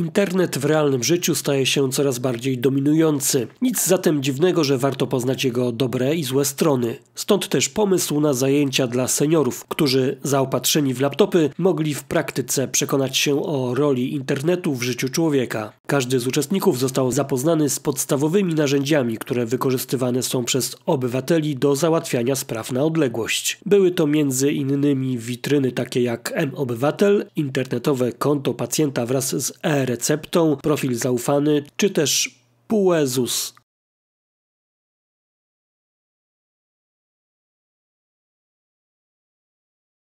internet w realnym życiu staje się coraz bardziej dominujący. Nic zatem dziwnego, że warto poznać jego dobre i złe strony. Stąd też pomysł na zajęcia dla seniorów, którzy zaopatrzeni w laptopy mogli w praktyce przekonać się o roli internetu w życiu człowieka. Każdy z uczestników został zapoznany z podstawowymi narzędziami, które wykorzystywane są przez obywateli do załatwiania spraw na odległość. Były to między innymi witryny takie jak M-Obywatel, internetowe konto pacjenta wraz z r receptą, profil zaufany czy też PUEZUS,